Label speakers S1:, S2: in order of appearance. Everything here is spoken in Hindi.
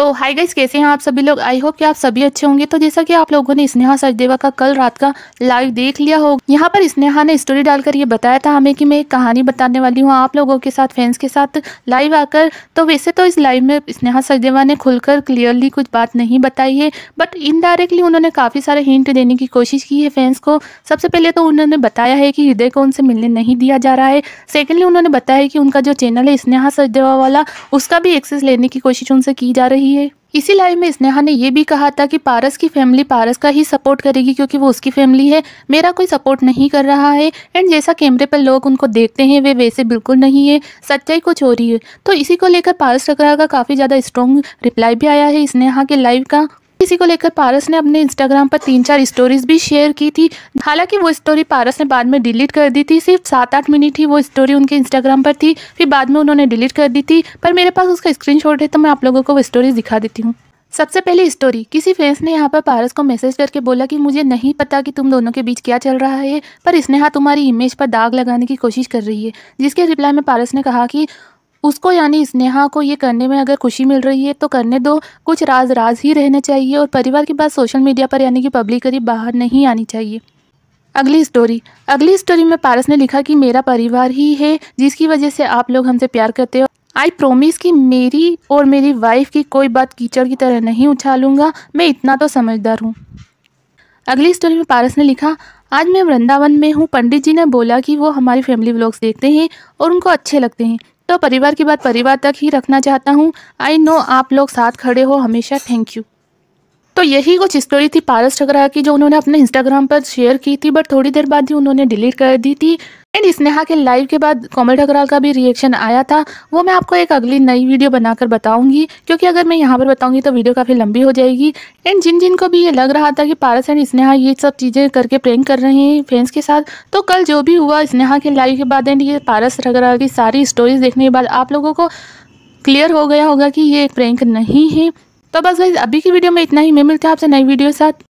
S1: तो हाय गाइस कैसे हैं आप सभी लोग आई होप कि आप सभी अच्छे होंगे तो जैसा कि आप लोगों ने स्नेहा सचदेवा का कल रात का लाइव देख लिया होगा यहाँ पर स्नेहा ने स्टोरी डालकर ये बताया था हमें कि मैं एक कहानी बताने वाली हूँ आप लोगों के साथ फैंस के साथ लाइव आकर तो वैसे तो इस लाइव में स्नेहा सचदेवा ने खुलकर क्लियरली कुछ बात नहीं बताई है बट इनडायरेक्टली उन्होंने काफ़ी सारे हिंट देने की कोशिश की है फैंस को सबसे पहले तो उन्होंने बताया है कि हृदय को उनसे मिलने नहीं दिया जा रहा है सेकेंडली उन्होंने बताया कि उनका जो चैनल है स्नेहा सचदेवा वाला उसका भी एक्सेस लेने की कोशिश उनसे की जा रही है इसी लाइव में स्नेहा ने यह भी कहा था कि पारस की फैमिली पारस का ही सपोर्ट करेगी क्योंकि वो उसकी फैमिली है मेरा कोई सपोर्ट नहीं कर रहा है एंड जैसा कैमरे पर लोग उनको देखते हैं वे वैसे बिल्कुल नहीं है सच्चाई कुछ हो रही है तो इसी को लेकर पारस टकरा का काफ़ी ज़्यादा स्ट्रॉन्ग रिप्लाई भी आया है स्नेहा के लाइव का इसी को लेकर पारस ने अपने इंस्टाग्राम पर तीन चार स्टोरीज भी शेयर की थी हालांकि वो स्टोरी पारस ने बाद में डिलीट कर दी थी सिर्फ सात आठ मिनट ही वो स्टोरी उनके इंस्टाग्राम पर थी फिर बाद में उन्होंने डिलीट कर दी थी पर मेरे पास उसका स्क्रीन है तो मैं आप लोगों को वो स्टोरीज दिखा देती हूँ सबसे पहले स्टोरी किसी फैंस ने यहाँ पर पारस को मैसेज करके बोला कि मुझे नहीं पता कि तुम दोनों के बीच क्या चल रहा है पर स्नेहा तुम्हारी इमेज पर दाग लगाने की कोशिश कर रही है जिसके रिप्लाई में पारस ने कहा कि उसको यानी स्नेहा को ये करने में अगर खुशी मिल रही है तो करने दो कुछ राज राज ही रहने चाहिए और परिवार की बात सोशल मीडिया पर यानी कि पब्लिकली बाहर नहीं आनी चाहिए अगली स्टोरी अगली स्टोरी में पारस ने लिखा कि मेरा परिवार ही है जिसकी वजह से आप लोग हमसे प्यार करते हो आई प्रोमिस कि मेरी और मेरी वाइफ की कोई बात कीचड़ की तरह नहीं उछालूंगा मैं इतना तो समझदार हूँ अगली स्टोरी में पारस ने लिखा आज मैं वृंदावन में हूँ पंडित जी ने बोला कि वो हमारी फैमिली ब्लॉग्स देखते हैं और उनको अच्छे लगते हैं तो परिवार की बात परिवार तक ही रखना चाहता हूँ आई नो आप लोग साथ खड़े हो हमेशा थैंक यू तो यही कुछ स्टोरी थी पारस ठगरा की जो उन्होंने अपने इंस्टाग्राम पर शेयर की थी बट थोड़ी देर बाद ही उन्होंने डिलीट कर दी थी एंड स्नेहा के लाइव के बाद कोमल ठगराल का भी रिएक्शन आया था वो मैं आपको एक अगली नई वीडियो बनाकर बताऊंगी क्योंकि अगर मैं यहाँ पर बताऊंगी तो वीडियो काफ़ी लंबी हो जाएगी एंड जिन जिन को भी ये लग रहा था कि पारस एंड स्नेहा ये सब चीज़ें करके प्रेम कर रहे हैं फैंस के साथ तो कल जो भी हुआ स्नेहा के लाइव के बाद एंड ये पारस ठगराल की सारी स्टोरीज देखने के बाद आप लोगों को क्लियर हो गया होगा कि ये प्रैंक नहीं है तो बस भाई अभी की वीडियो में इतना ही मैं मिलते हैं आपसे नई वीडियो के साथ